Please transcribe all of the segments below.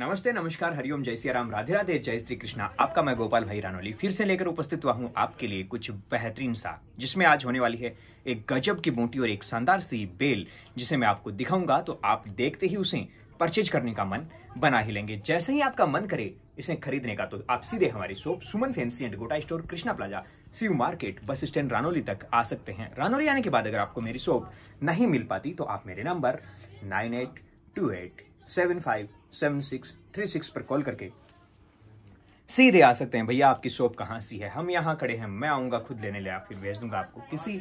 नमस्ते नमस्कार हरिओम जय सिया राम राधे राधे जय श्री कृष्णा आपका मैं गोपाल भाई रानोली फिर से लेकर उपस्थित हुआ हूँ आपके लिए कुछ बेहतरीन सा जिसमें आज होने वाली है एक गजब की बूटी और एक शानदार सी बेल जिसे मैं आपको दिखाऊंगा तो आप देखते ही उसे परचेज करने का मन बना ही लेंगे जैसे ही आपका मन करे इसे खरीदने का तो आप सीधे हमारे shop Suman fancy and Gota store Krishna plaza सीव मार्केट बस स्टैंड रानोली तक आ सकते हैं रानोली आने के बाद अगर आपको मेरी शॉप नहीं मिल पाती तो आप मेरे number nine eight two eight seven five seven six three six पर कॉल करके सीधे आ सकते हैं भैया आपकी शॉप कहाँ सी है हम यहाँ खड़े हैं मैं आऊंगा खुद लेने ले फिर भेज दूंगा आपको किसी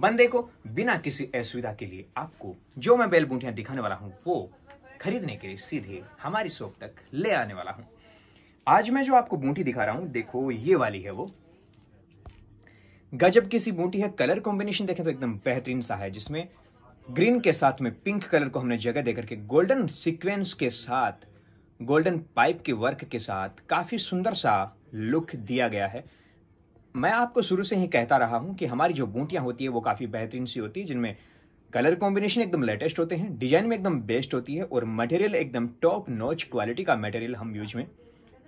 बंदे को बिना किसी असुविधा के लिए आपको जो मैं बेल बूटियां दिखाने वाला हूँ वो खरीदने के लिए सीधे हमारी शॉप तक ले आने वाला हूँ आज मैं जो आपको बूटी दिखा रहा हूँ देखो ये वाली है वो गजब की सी बूटी है कलर कॉम्बिनेशन देखें तो एकदम बेहतरीन सा है जिसमें ग्रीन के साथ में पिंक कलर को हमने जगह देकर के गोल्डन सीक्वेंस के साथ गोल्डन पाइप के वर्क के साथ काफ़ी सुंदर सा लुक दिया गया है मैं आपको शुरू से ही कहता रहा हूँ कि हमारी जो बूटियाँ होती है वो काफ़ी बेहतरीन सी होती है जिनमें कलर कॉम्बिनेशन एकदम लेटेस्ट होते हैं डिजाइन में एकदम बेस्ट होती है और मटेरियल एकदम टॉप नॉच क्वालिटी का मटेरियल हम यूज में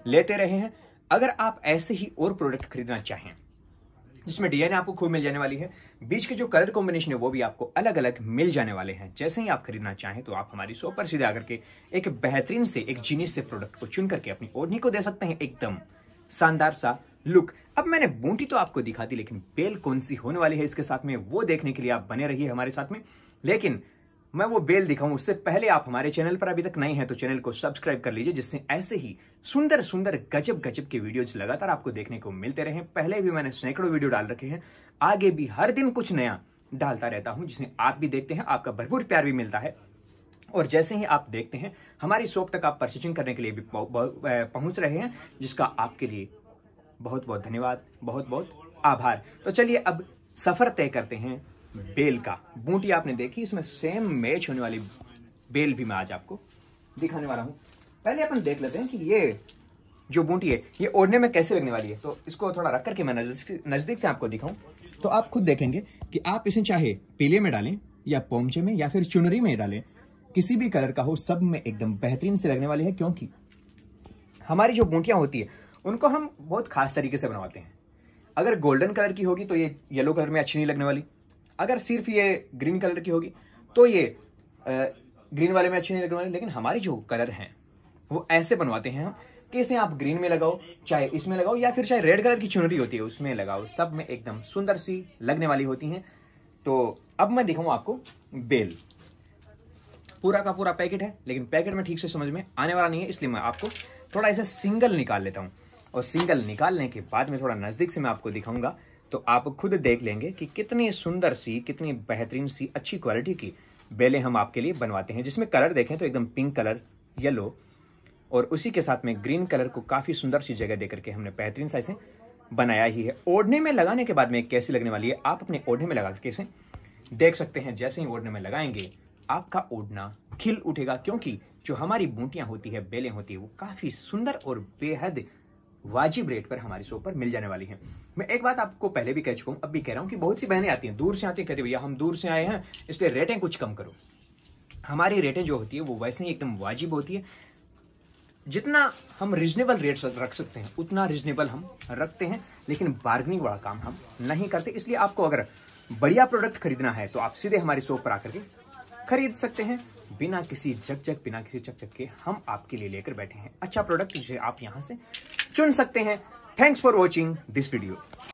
लेते रहे हैं अगर आप ऐसे ही और प्रोडक्ट खरीदना चाहें जिसमें डिजाइन आपको खूब मिल जाने वाली है बीच के जो कलर कॉम्बिनेशन है वो भी आपको अलग अलग मिल जाने वाले हैं जैसे ही आप खरीदना चाहें तो आप हमारी शॉप पर सीधे आकर के एक बेहतरीन से एक जीनिस से प्रोडक्ट को चुन करके अपनी ओढ़नी को दे सकते हैं एकदम शानदार सा लुक अब मैंने बूटी तो आपको दिखा दी लेकिन बेल कौन सी होने वाली है इसके साथ में वो देखने के लिए आप बने रहिए हमारे साथ में लेकिन मैं वो बेल दिखाऊं उससे पहले आप हमारे चैनल पर अभी तक नहीं हैं तो चैनल को सब्सक्राइब कर लीजिए जिससे ऐसे ही सुंदर सुंदर गजब गजब के वीडियोज लगातार आपको देखने को मिलते रहे पहले भी मैंने सैकड़ों वीडियो डाल रखे हैं आगे भी हर दिन कुछ नया डालता रहता हूं जिसे आप भी देखते हैं आपका भरपूर प्यार भी मिलता है और जैसे ही आप देखते हैं हमारी शॉप तक आप परचेजिंग करने के लिए भी पहुंच रहे हैं जिसका आपके लिए बहुत बहुत धन्यवाद बहुत बहुत आभार तो चलिए अब सफर तय करते हैं बेल का बूटी आपने देखी इसमें सेम मैच होने वाली बेल भी मैं आज आपको दिखाने वाला हूँ पहले अपन देख लेते हैं कि ये जो बूटी है ये ओढ़ने में कैसे लगने वाली है तो इसको थोड़ा रख करके मैं नज़दीक से आपको दिखाऊं तो आप खुद देखेंगे कि आप इसे चाहे पीले में डालें या पोमचे में या फिर चुनरी में डालें किसी भी कलर का हो सब में एकदम बेहतरीन से लगने वाली है क्योंकि हमारी जो बूटियाँ होती है उनको हम बहुत खास तरीके से बनवाते हैं अगर गोल्डन कलर की होगी तो ये येलो कलर में अच्छी नहीं लगने वाली अगर सिर्फ ये ग्रीन कलर की होगी तो ये ग्रीन वाले में अच्छी नहीं लग लेकिन हमारी जो कलर हैं वो ऐसे बनवाते हैं हम कि इसे आप ग्रीन में लगाओ चाहे इसमें लगाओ या फिर चाहे रेड कलर की चुनरी होती है उसमें लगाओ सब में एकदम सुंदर सी लगने वाली होती हैं तो अब मैं दिखाऊँ आपको बेल पूरा का पूरा पैकेट है लेकिन पैकेट में ठीक से समझ में आने वाला नहीं है इसलिए मैं आपको थोड़ा इसे सिंगल निकाल लेता हूँ और सिंगल निकालने के बाद में थोड़ा नज़दीक से मैं आपको दिखाऊंगा तो आप खुद देख लेंगे कि कितनी सुंदर सी कितनी बेहतरीन सी अच्छी क्वालिटी की बेलें हम आपके लिए बनवाते हैं जिसमें कलर देखें तो एकदम पिंक कलर येलो और उसी के साथ में ग्रीन कलर को काफ़ी सुंदर सी जगह देकर के हमने बेहतरीन साइज बनाया ही है ओढ़ने में लगाने के बाद में कैसी लगने वाली है आप अपने ओढ़ने में लगा के इसे देख सकते हैं जैसे ही ओढ़ने में लगाएंगे आपका ओढ़ना खिल उठेगा क्योंकि जो हमारी बूटियां होती है बेलें होती है वो काफ़ी सुंदर और बेहद वाजिब रेट पर हमारी शॉप पर मिल जाने वाली है मैं एक बात आपको पहले भी कह चुका हूं अब भी कह रहा हूं कि बहुत सी बहनें आती हैं दूर से आती हैं कहती भैया हम दूर से आए हैं इसलिए रेटें कुछ कम करो हमारी रेटें जो होती है वो वैसे ही एकदम वाजिब होती है जितना हम रिजनेबल रेट रख सकते हैं उतना रिजनेबल हम रखते हैं लेकिन बार्गनिंग वाला काम हम नहीं करते इसलिए आपको अगर बढ़िया प्रोडक्ट खरीदना है तो आप सीधे हमारी शॉप पर आकर के खरीद सकते हैं बिना किसी जग जग बिना किसी चक चक के हम आपके लिए लेकर बैठे हैं अच्छा प्रोडक्ट जिसे आप यहाँ से चुन सकते हैं thanks for watching this video